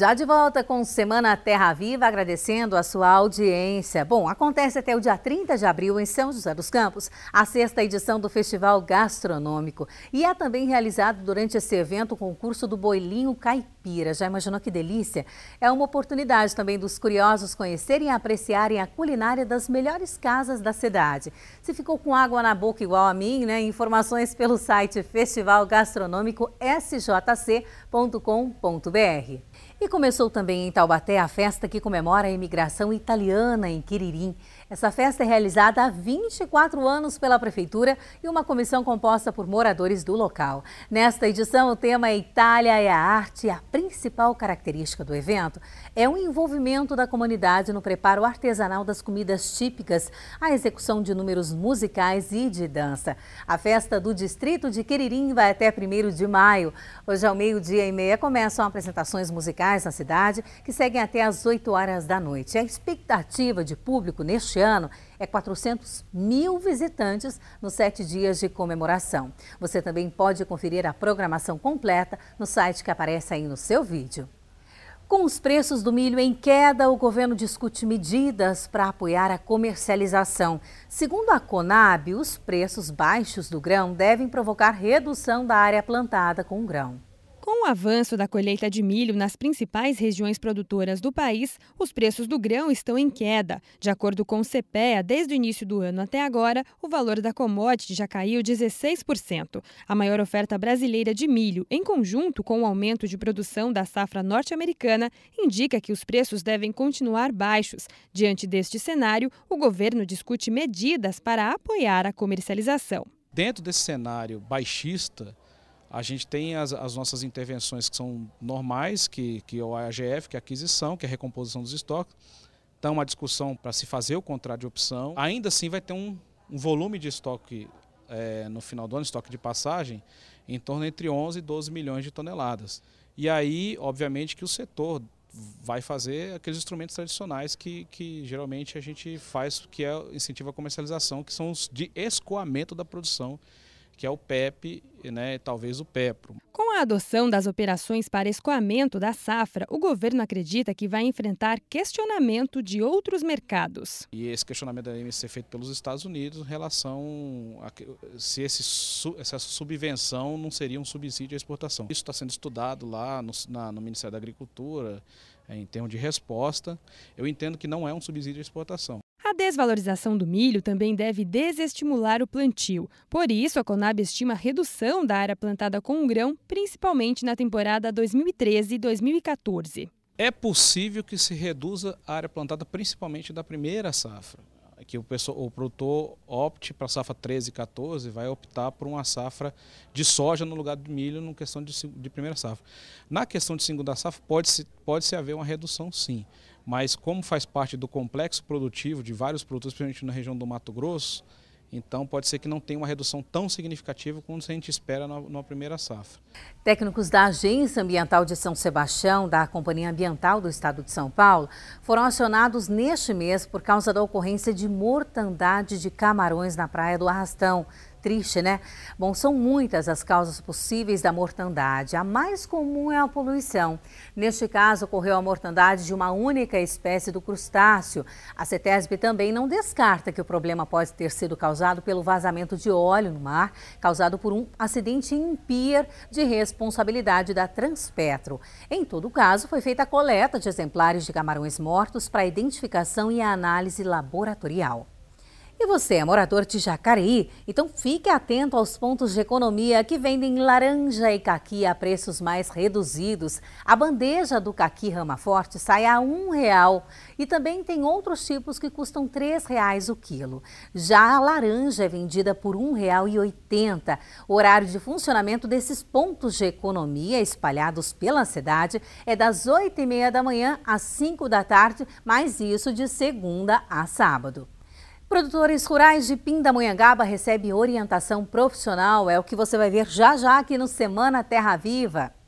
Já de volta com Semana Terra Viva, agradecendo a sua audiência. Bom, acontece até o dia 30 de abril em São José dos Campos, a sexta edição do Festival Gastronômico. E é também realizado durante esse evento o concurso do Boilinho Caipira já imaginou que delícia? É uma oportunidade também dos curiosos conhecerem e apreciarem a culinária das melhores casas da cidade. Se ficou com água na boca igual a mim, né? Informações pelo site Festival Gastronômico sjc.com.br. E começou também em Taubaté a festa que comemora a imigração italiana em Quiririm. Essa festa é realizada há 24 anos pela Prefeitura e uma comissão composta por moradores do local. Nesta edição, o tema é Itália é a arte e a principal característica do evento é o envolvimento da comunidade no preparo artesanal das comidas típicas, a execução de números musicais e de dança. A festa do Distrito de Queririm vai até 1 de maio. Hoje, ao meio-dia e meia, começam apresentações musicais na cidade, que seguem até às 8 horas da noite. A expectativa de público neste ano é 400 mil visitantes nos sete dias de comemoração. Você também pode conferir a programação completa no site que aparece aí no seu vídeo. Com os preços do milho em queda, o governo discute medidas para apoiar a comercialização. Segundo a Conab, os preços baixos do grão devem provocar redução da área plantada com grão. Com o avanço da colheita de milho nas principais regiões produtoras do país, os preços do grão estão em queda. De acordo com o CPEA, desde o início do ano até agora, o valor da commodity já caiu 16%. A maior oferta brasileira de milho, em conjunto com o aumento de produção da safra norte-americana, indica que os preços devem continuar baixos. Diante deste cenário, o governo discute medidas para apoiar a comercialização. Dentro desse cenário baixista, a gente tem as, as, nossas intervenções que são normais, que, que é o AGF, que é a aquisição, que é a recomposição dos estoques. Então, uma discussão para se fazer o contrato de opção. Ainda assim, vai ter um, um volume de estoque é, no final do ano, estoque de passagem, em torno entre 11 e 12 milhões de toneladas. E aí, obviamente, que o setor vai fazer aqueles instrumentos tradicionais que, que geralmente a gente faz, que é incentiva a comercialização, que são os de escoamento da produção que é o PEP, né, talvez o PEPRO. Com a adoção das operações para escoamento da safra, o governo acredita que vai enfrentar questionamento de outros mercados. E esse questionamento deve ser feito pelos Estados Unidos em relação a se esse, essa subvenção não seria um subsídio à exportação. Isso está sendo estudado lá no, na, no Ministério da Agricultura, é, em termos de resposta. Eu entendo que não é um subsídio à exportação. A desvalorização do milho também deve desestimular o plantio. Por isso, a Conab estima a redução da área plantada com o grão, principalmente na temporada 2013-2014. É possível que se reduza a área plantada, principalmente da primeira safra que o, o produtor opte para a safra 13 e 14, vai optar por uma safra de soja no lugar de milho, na questão de, de, primeira safra. Na questão de segunda safra, pode-se pode -se haver uma redução, sim. Mas como faz parte do complexo produtivo de vários produtos, principalmente na região do Mato Grosso, então, pode ser que não tenha uma redução tão significativa como a gente espera na, primeira safra. Técnicos da Agência Ambiental de São Sebastião, da Companhia Ambiental do Estado de São Paulo, foram acionados neste mês por causa da ocorrência de mortandade de camarões na Praia do Arrastão, triste, né? Bom, são muitas as causas possíveis da mortandade. A mais comum é a poluição. Neste caso, ocorreu a mortandade de uma única espécie do crustáceo. A CETESB também não descarta que o problema pode ter sido causado pelo vazamento de óleo no mar, causado por um acidente em pier de responsabilidade da Transpetro. Em todo caso, foi feita a coleta de exemplares de camarões mortos para identificação e análise laboratorial. E você é morador de Jacareí? Então fique atento aos pontos de economia que vendem laranja e caqui a preços mais reduzidos. A bandeja do caqui rama forte sai a um real e também tem outros tipos que custam três reais o quilo. Já a laranja é vendida por um real e oitenta. O horário de funcionamento desses pontos de economia espalhados pela cidade é das oito e meia da manhã às cinco da tarde, mas isso de segunda a sábado. Produtores rurais de Pindamonhangaba recebem orientação profissional. É o que você vai ver já já aqui no Semana Terra Viva.